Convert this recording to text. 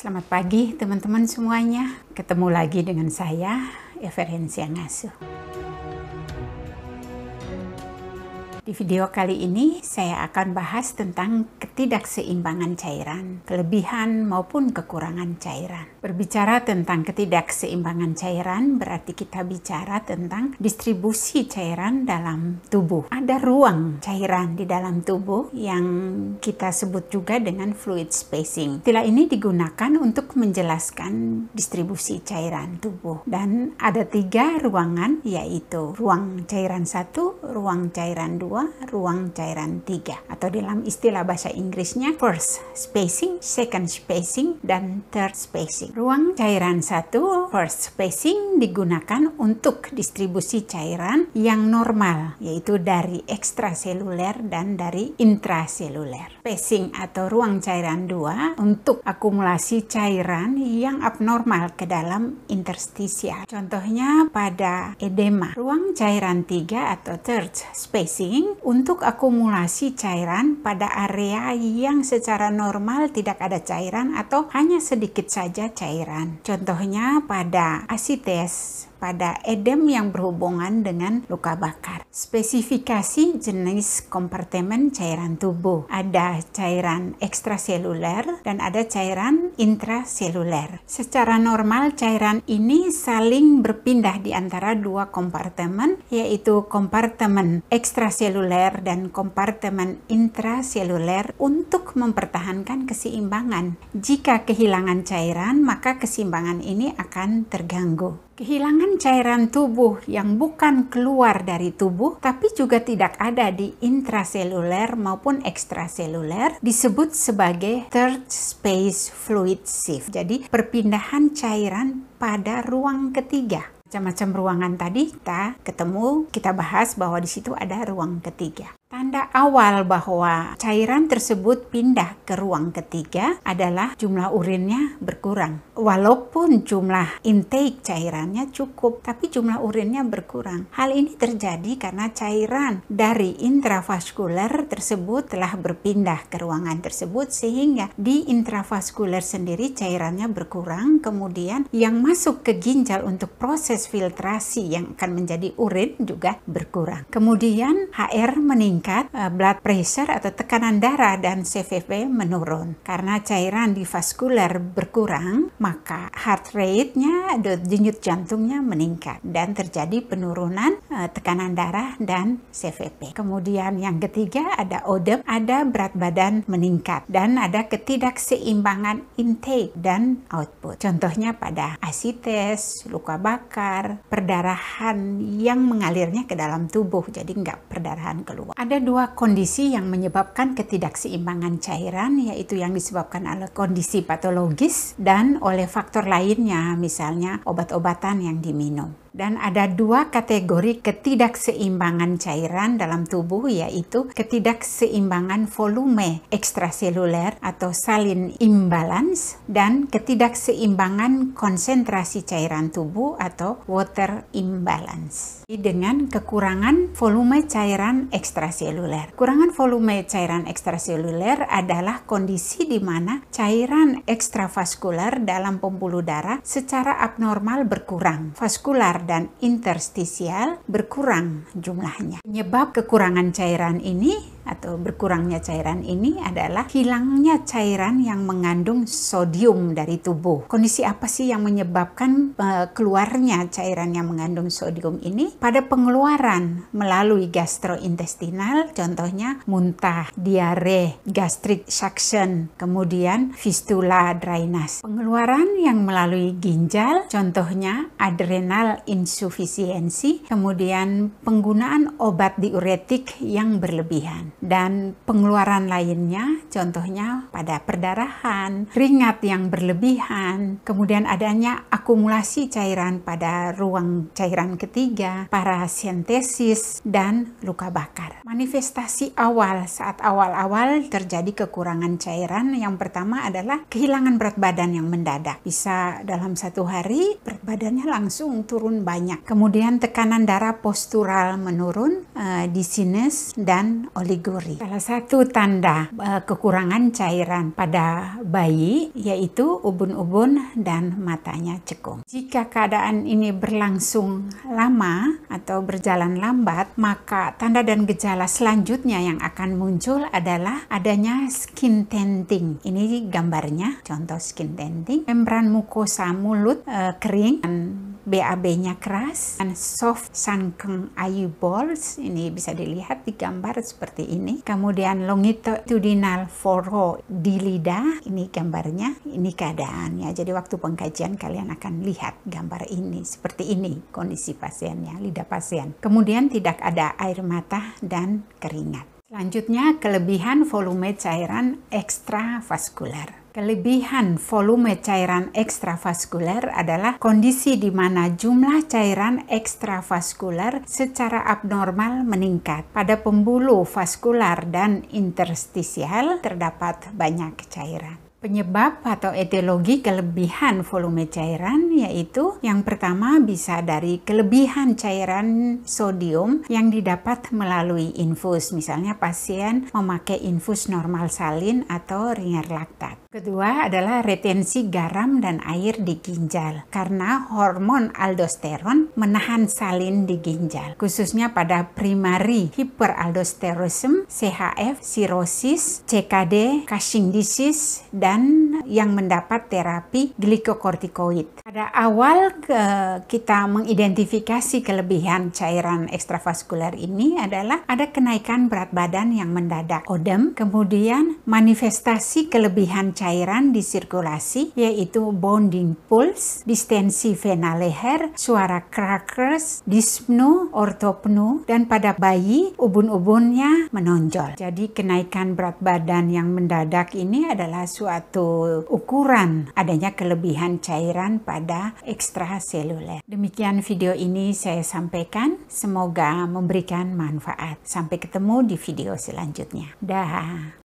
Selamat pagi teman-teman semuanya. Ketemu lagi dengan saya, Everhensia Ngasuh. Di video kali ini saya akan bahas tentang ketidakseimbangan cairan, kelebihan maupun kekurangan cairan. Berbicara tentang ketidakseimbangan cairan berarti kita bicara tentang distribusi cairan dalam tubuh. Ada ruang cairan di dalam tubuh yang kita sebut juga dengan fluid spacing. Istilah ini digunakan untuk menjelaskan distribusi cairan tubuh dan ada tiga ruangan yaitu ruang cairan satu, ruang cairan dua ruang cairan tiga atau dalam istilah bahasa Inggrisnya first spacing, second spacing, dan third spacing. Ruang cairan satu first spacing digunakan untuk distribusi cairan yang normal, yaitu dari ekstraseluler dan dari intraseluler. Pacing atau ruang cairan 2 untuk akumulasi cairan yang abnormal ke dalam interstisia. Contohnya pada edema, ruang cairan 3 atau third spacing untuk akumulasi cairan pada area yang secara normal tidak ada cairan atau hanya sedikit saja cairan. Contohnya pada asitea mais pada edem yang berhubungan dengan luka bakar. Spesifikasi jenis kompartemen cairan tubuh. Ada cairan ekstraseluler dan ada cairan intraseluler. Secara normal cairan ini saling berpindah di antara dua kompartemen yaitu kompartemen ekstraseluler dan kompartemen intraseluler untuk mempertahankan keseimbangan. Jika kehilangan cairan, maka keseimbangan ini akan terganggu. Kehilangan bukan cairan tubuh yang bukan keluar dari tubuh tapi juga tidak ada di intraseluler maupun ekstraseluler disebut sebagai third space fluid shift. Jadi perpindahan cairan pada ruang ketiga macam-macam ruangan tadi kita ketemu, kita bahas bahwa di situ ada ruang ketiga. Tanda awal bahwa cairan tersebut pindah ke ruang ketiga adalah jumlah urinnya berkurang. Walaupun jumlah intake cairannya cukup, tapi jumlah urinnya berkurang. Hal ini terjadi karena cairan dari intravaskuler tersebut telah berpindah ke ruangan tersebut sehingga di intravaskuler sendiri cairannya berkurang. Kemudian yang masuk ke ginjal untuk proses filtrasi yang akan menjadi urin juga berkurang. Kemudian HR meningkat meningkat, eh, blood pressure atau tekanan darah dan CVP menurun. Karena cairan di vaskular berkurang, maka heart rate-nya, denyut jantungnya meningkat dan terjadi penurunan eh, tekanan darah dan CVP. Kemudian yang ketiga ada odem, ada berat badan meningkat dan ada ketidakseimbangan intake dan output. Contohnya pada asites, luka bakar, perdarahan yang mengalirnya ke dalam tubuh, jadi nggak perdarahan keluar ada dua kondisi yang menyebabkan ketidakseimbangan cairan, yaitu yang disebabkan oleh kondisi patologis dan oleh faktor lainnya, misalnya obat-obatan yang diminum. Dan ada dua kategori ketidakseimbangan cairan dalam tubuh yaitu ketidakseimbangan volume ekstraseluler atau salin imbalance dan ketidakseimbangan konsentrasi cairan tubuh atau water imbalance. Dengan kekurangan volume cairan ekstraseluler. Kurangan volume cairan ekstraseluler adalah kondisi di mana cairan ekstravaskular dalam pembuluh darah secara abnormal berkurang. Vaskular dan interstisial berkurang jumlahnya. Penyebab kekurangan cairan ini atau berkurangnya cairan ini adalah hilangnya cairan yang mengandung sodium dari tubuh. Kondisi apa sih yang menyebabkan uh, keluarnya cairan yang mengandung sodium ini? Pada pengeluaran melalui gastrointestinal, contohnya muntah, diare, gastric suction, kemudian fistula drainas. Pengeluaran yang melalui ginjal, contohnya adrenal insufisiensi, kemudian penggunaan obat diuretik yang berlebihan dan pengeluaran lainnya, contohnya pada perdarahan, ringat yang berlebihan, kemudian adanya akumulasi cairan pada ruang cairan ketiga, parasintesis, dan luka bakar. Manifestasi awal saat awal-awal terjadi kekurangan cairan yang pertama adalah kehilangan berat badan yang mendadak. Bisa dalam satu hari berat badannya langsung turun banyak. Kemudian tekanan darah postural menurun, uh, dan oligo Salah satu tanda uh, kekurangan cairan pada bayi yaitu ubun-ubun dan matanya cekung. Jika keadaan ini berlangsung lama atau berjalan lambat, maka tanda dan gejala selanjutnya yang akan muncul adalah adanya skin tenting. Ini gambarnya, contoh skin tenting. Membran mukosa mulut uh, kering dan BAB-nya keras dan soft sangkeng ayu balls ini bisa dilihat di gambar seperti ini kemudian longitudinal foro di lidah ini gambarnya ini keadaannya jadi waktu pengkajian kalian akan lihat gambar ini seperti ini kondisi pasiennya lidah pasien kemudian tidak ada air mata dan keringat Selanjutnya, kelebihan volume cairan ekstravaskuler. Kelebihan volume cairan ekstravaskuler adalah kondisi di mana jumlah cairan ekstravaskuler secara abnormal meningkat. Pada pembuluh vaskular dan interstisial terdapat banyak cairan. Penyebab atau etiologi kelebihan volume cairan yaitu yang pertama bisa dari kelebihan cairan sodium yang didapat melalui infus. Misalnya pasien memakai infus normal salin atau ringer laktat. Kedua adalah retensi garam dan air di ginjal karena hormon aldosteron menahan salin di ginjal khususnya pada primari hyperaldosteronism, CHF, sirosis, CKD, Cushing disease, dan dan yang mendapat terapi glikokortikoid. Pada awal kita mengidentifikasi kelebihan cairan ekstravaskular ini adalah ada kenaikan berat badan yang mendadak, odem, kemudian manifestasi kelebihan cairan di sirkulasi yaitu bonding pulse, distensi vena leher, suara crackers, dyspnu, ortopnu, dan pada bayi ubun-ubunnya menonjol. Jadi kenaikan berat badan yang mendadak ini adalah suatu suatu ukuran adanya kelebihan cairan pada ekstraseluler. Demikian video ini saya sampaikan, semoga memberikan manfaat. Sampai ketemu di video selanjutnya. Dah.